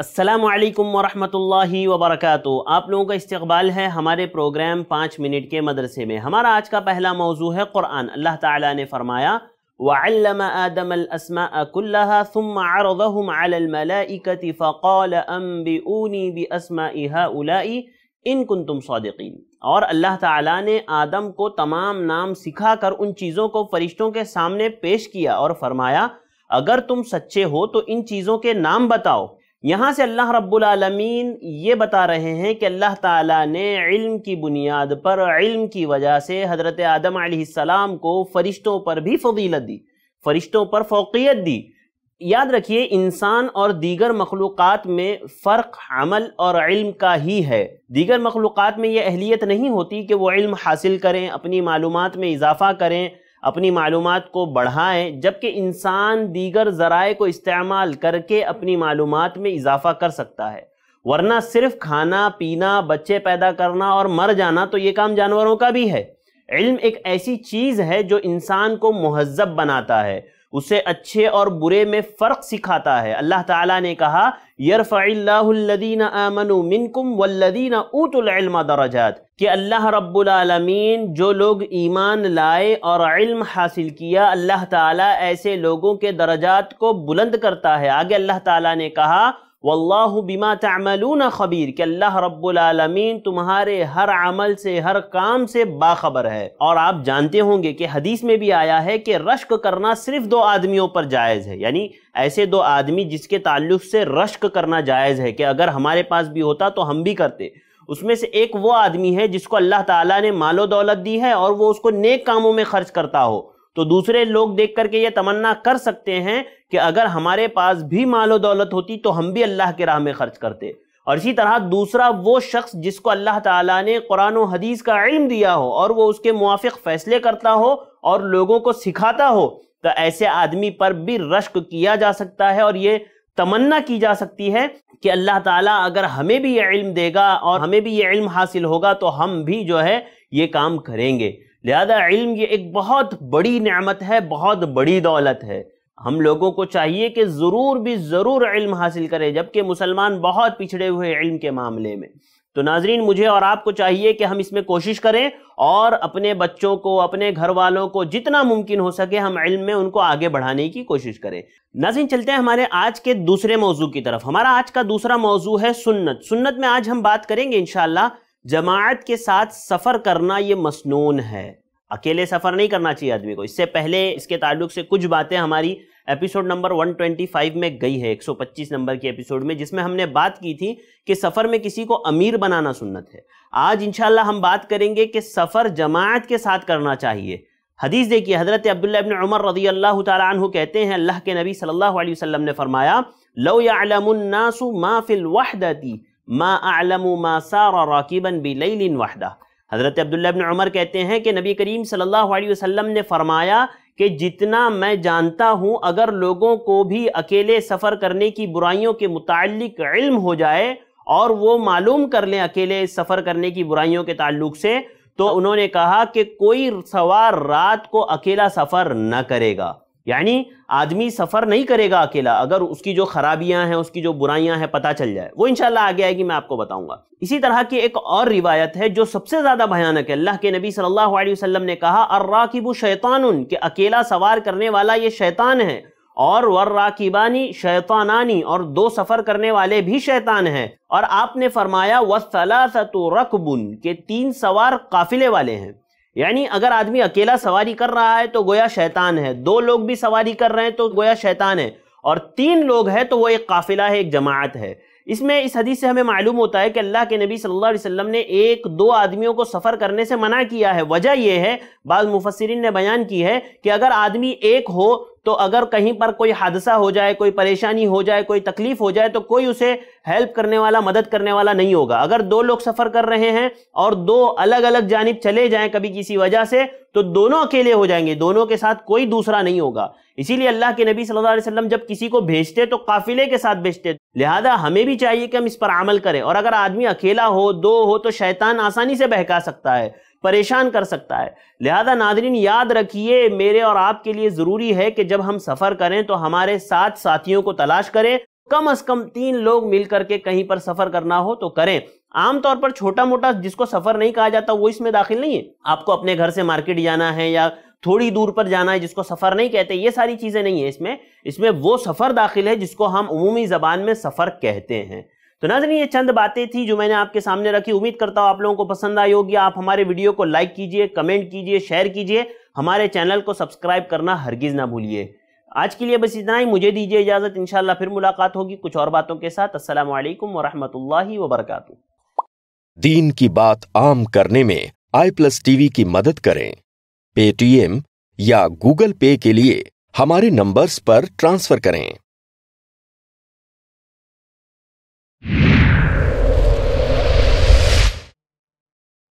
असलकम वरहमल वबरक आप लोगों का इस्तबाल है हमारे प्रोग्राम पाँच मिनट के मदरसे में हमारा आज का पहला मौजू है क़ुरान अल्लाह ताला ने फरमाया वम आदम इन तुम सौदीन और अल्लाह ताला ने आदम को तमाम नाम सिखा कर उन चीज़ों को फरिश्तों के सामने पेश किया और फरमाया अगर तुम सच्चे हो तो इन चीज़ों के नाम बताओ यहाँ से अल्लाह रब्बुल आलमीन ये बता रहे हैं कि अल्लाह ताला ने इल्म की बुनियाद पर इल्म की वजह से हज़रत आदम सलाम को फरिश्तों पर भी फजीलत दी फरिश्तों पर फोकियत दी याद रखिए इंसान और दीगर मखलूक़ में फ़र्क अमल और इल्म का ही है दीगर मखलूक़ात में ये अहलियत नहीं होती कि वो इल्म हासिल करें अपनी मालूम में इजाफ़ा करें अपनी मालूम को बढ़ाएँ जबकि इंसान दीगर ज़राए को इस्तेमाल करके अपनी मालूम में इजाफा कर सकता है वरना सिर्फ खाना पीना बच्चे पैदा करना और मर जाना तो ये काम जानवरों का भी है इल्म एक ऐसी चीज़ है जो इंसान को महजब बनाता है उसे अच्छे और बुरे में फ़र्क सिखाता है अल्लाह ताला ने कहा यरफ़ीन आमनु मिनकुम वल्लदीन ऊतम दराजात कि अल्लाह रब्बुलमीन जो लोग ईमान लाए और इल्म हासिल किया अल्लाह ताला ऐसे लोगों के दर्जात को बुलंद करता है आगे अल्लाह ताला ने कहा वल्लाहु बिमा तमलून खबीर कि अल्लाह रब्बुलमीन तुम्हारे हर अमल से हर काम से बाखबर है और आप जानते होंगे कि हदीस में भी आया है कि रश्क करना सिर्फ दो आदमियों पर जायज़ है यानी ऐसे दो आदमी जिसके ताल्लुक से रश्क करना जायज़ है कि अगर हमारे पास भी होता तो हम भी करते उसमें से एक वो आदमी है जिसको अल्लाह ताला ने मालो दौलत दी है और वो उसको नेक कामों में खर्च करता हो तो दूसरे लोग देख करके ये तमन्ना कर सकते हैं कि अगर हमारे पास भी मालो दौलत होती तो हम भी अल्लाह के राह में खर्च करते और इसी तरह दूसरा वो शख्स जिसको अल्लाह ताला ने कुरान और हदीस का इल्म दिया हो और वो उसके मुआफ़ फैसले करता हो और लोगों को सिखाता हो तो ऐसे आदमी पर भी रश्क किया जा सकता है और ये तमन्ना की जा सकती है कि अल्लाह ताला अगर हमें भी ये इल्म देगा और हमें भी ये इल्म हासिल होगा तो हम भी जो है ये काम करेंगे लिहाजा इल्म ये एक बहुत बड़ी नमत है बहुत बड़ी दौलत है हम लोगों को चाहिए कि ज़रूर भी ज़रूर इल्म हासिल करें जबकि मुसलमान बहुत पिछड़े हुए इल्म के मामले में तो नाजरीन मुझे और आपको चाहिए कि हम इसमें कोशिश करें और अपने बच्चों को अपने घर वालों को जितना मुमकिन हो सके हम इल्म में उनको आगे बढ़ाने की कोशिश करें नाजरीन चलते हैं हमारे आज के दूसरे मौजू की तरफ हमारा आज का दूसरा मौजू है सुन्नत सुन्नत में आज हम बात करेंगे इनशाला जमात के साथ सफ़र करना ये मसनून है अकेले सफ़र नहीं करना चाहिए आदमी को इससे पहले इसके ताल्लुक से कुछ बातें हमारी एपिसोड नंबर 125 में गई है 125 नंबर की एपिसोड में जिसमें हमने बात की थी कि सफ़र में किसी को अमीर बनाना सुन्नत है आज इंशाल्लाह हम बात करेंगे कि सफ़र जमात के साथ करना चाहिए हदीस देखिए हज़रत अब्दुल्लाबिन उमर रदी अल्लाह तु कहते हैं अल्लाह के नबी सल्ला वसम ने फरमाया लो यालमन्नासु माफिल वाहदती मा आलम मा सारा राकिबन बिलिन वाहदा हज़रत अब्दुल्ला बिन उमर कहते हैं कि नबी करीम सल्लल्लाहु अलैहि वसल्लम ने फरमाया कि जितना मैं जानता हूँ अगर लोगों को भी अकेले सफ़र करने की बुराइयों के मुतक इल्म हो जाए और वो मालूम कर लें अकेले सफ़र करने की बुराइयों के ताल्लुक से तो उन्होंने कहा कि कोई सवार रात को अकेला सफ़र न करेगा यानी आदमी सफ़र नहीं करेगा अकेला अगर उसकी जो खराबियां हैं उसकी जो बुराइयां हैं पता चल जाए वो इनशाला आगे आएगी मैं आपको बताऊंगा इसी तरह की एक और रिवायत है जो सबसे ज़्यादा भयानक है अल्लाह के नबी सल्लल्लाहु अलैहि वसल्लम ने कहा अर्राकिबू शैतान के अकेला सवार करने वाला ये शैतान है और वर्राकिबानी शैतानानी और दो सफ़र करने वाले भी शैतान हैं और आपने फरमाया सतो रकबुन के तीन सवार काफिले वाले हैं यानी अगर आदमी अकेला सवारी कर रहा है तो गोया शैतान है दो लोग भी सवारी कर रहे हैं तो गोया शैतान है और तीन लोग हैं तो वो एक काफिला है एक जमात है इसमें इस हदीस से हमें मालूम होता है कि अल्लाह के नबी सल्लल्लाहु अलैहि वसल्लम ने एक दो आदमियों को सफ़र करने से मना किया है वजह यह है बाद मुफसरिन ने बयान की है कि अगर आदमी एक हो तो अगर कहीं पर कोई हादसा हो जाए कोई परेशानी हो जाए कोई तकलीफ हो जाए तो कोई उसे हेल्प करने वाला मदद करने वाला नहीं होगा अगर दो लोग सफर कर रहे हैं और दो अलग अलग जानब चले जाएं कभी किसी वजह से तो दोनों अकेले हो जाएंगे दोनों के साथ कोई दूसरा नहीं होगा इसीलिए अल्लाह के नबी सल्लल्लाहु अलैहि वसल्लम जब किसी को भेजते तो काफिले के साथ भेजते लिहाजा हमें भी चाहिए कि हम इस पर अमल करें और अगर आदमी अकेला हो दो हो तो शैतान आसानी से बहका सकता है परेशान कर सकता है लिहाजा नादरीन याद रखिए मेरे और आपके लिए ज़रूरी है कि जब हम सफ़र करें तो हमारे साथ साथियों को तलाश करें कम अज कम तीन लोग मिल करके कहीं पर सफ़र करना हो तो करें आमतौर पर छोटा मोटा जिसको सफ़र नहीं कहा जाता वो इसमें दाखिल नहीं है आपको अपने घर से मार्केट जाना है या थोड़ी दूर पर जाना है जिसको सफ़र नहीं कहते ये सारी चीज़ें नहीं है इसमें इसमें वो सफ़र दाखिल है जिसको हम अमूमी ज़बान में सफ़र कहते हैं तो नाजन ये चंद बातें थी जो मैंने आपके सामने रखी उम्मीद करता हूँ आप लोगों को पसंद आई होगी आप हमारे वीडियो को लाइक कीजिए कमेंट कीजिए शेयर कीजिए हमारे चैनल को सब्सक्राइब करना हरगिज़ ना भूलिए आज के लिए बस इतना ही मुझे दीजिए इजाज़त इंशाल्लाह फिर मुलाकात होगी कुछ और बातों के साथ असल वरहमल वरक दीन की बात आम करने में आई प्लस टीवी की मदद करें पेटीएम या गूगल पे के लिए हमारे नंबर्स पर ट्रांसफर करें